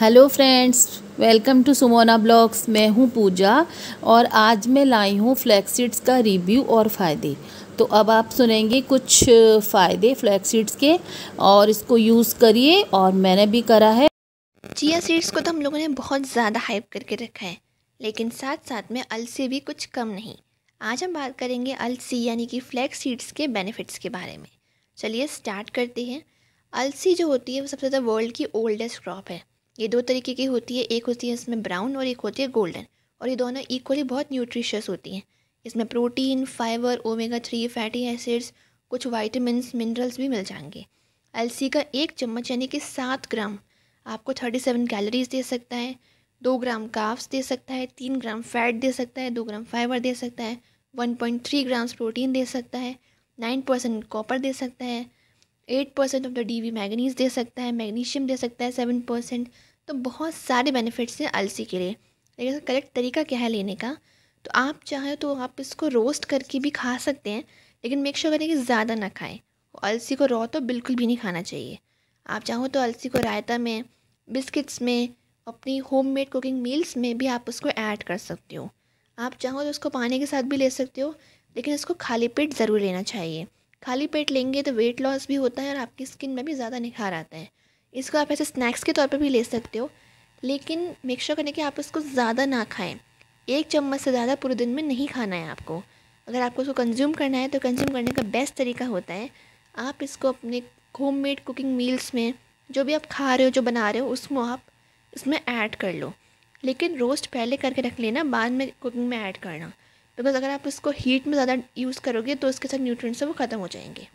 hello friends welcome to Sumona blogs मैं हूं पूजा और आज मैं लाई हूं फ्लैक्सीड्स का रिव्यू और फ़ायदे तो अब आप सुनेंगे कुछ फ़ायदे फ्लैक्सीड्स के और इसको यूज़ करिए और मैंने भी करा है चिया सीड्स को तो हम लोगों ने बहुत ज़्यादा हाइप करके रखा है लेकिन साथ साथ में अलसी भी कुछ कम नहीं आज हम बात करेंगे अलसी यानी कि फ्लैक्स सीड्स के बेनिफिट्स के बारे में चलिए स्टार्ट करते हैं अलसी जो होती है वो सबसे ज़्यादा वर्ल्ड की ओल्डेस्ट क्रॉप है ये दो तरीके की होती है एक होती है इसमें ब्राउन और एक होती है गोल्डन और ये दोनों इक्वली बहुत न्यूट्रिशियस होती हैं इसमें protein fibre omega three fatty acids कुछ वाइटमिनस मिनरल्स भी मिल जाएंगे अलसी का एक चम्मच यानी कि सात ग्राम आपको थर्टी सेवन कैलोरीज दे सकता है दो ग्राम काफ्स दे सकता है तीन ग्राम फैट दे सकता है दो ग्राम फाइबर दे सकता है one point three grams protein दे सकता है नाइन परसेंट कॉपर दे सकता है eight percent of the D V manganese दे सकता है मैग्नीशियम दे सकता है सेवन परसेंट तो बहुत सारे बेनिफिट्स हैं अलसी के लिए लेकिन करेक्ट तरीका क्या है लेने का तो आप चाहें तो आप इसको रोस्ट करके भी खा सकते हैं लेकिन मेक श्योर करें कि ज़्यादा ना खाएं अलसी को रॉ तो बिल्कुल भी नहीं खाना चाहिए आप चाहो तो अलसी को रायता में बिस्किट्स में अपनी होममेड कुकिंग मील्स में भी आप उसको ऐड कर सकते हो आप चाहो तो उसको पानी के साथ भी ले सकते हो लेकिन इसको खाली पेट ज़रूर लेना चाहिए खाली पेट लेंगे तो वेट लॉस भी होता है और आपकी स्किन में भी ज़्यादा निखार आता है इसको आप ऐसे स्नैक्स के तौर पर भी ले सकते हो लेकिन मिक्सर करने कि आप इसको ज़्यादा ना खाएं एक चम्मच से ज़्यादा पूरे दिन में नहीं खाना है आपको अगर आपको उसको कंज्यूम करना है तो कंज्यूम करने का बेस्ट तरीका होता है आप इसको अपने होम मेड कुकिंग मील्स में जो भी आप खा रहे हो जो बना रहे हो उसमें आप इसमें ऐड कर लो लेकिन रोस्ट पहले करके रख लेना बाद में कुकिंग में ऐड करना बिकॉज अगर आप इसको हीट में ज़्यादा यूज़ करोगे तो इसके साथ न्यूट्रिएंट्स हैं वो ख़त्म हो जाएंगे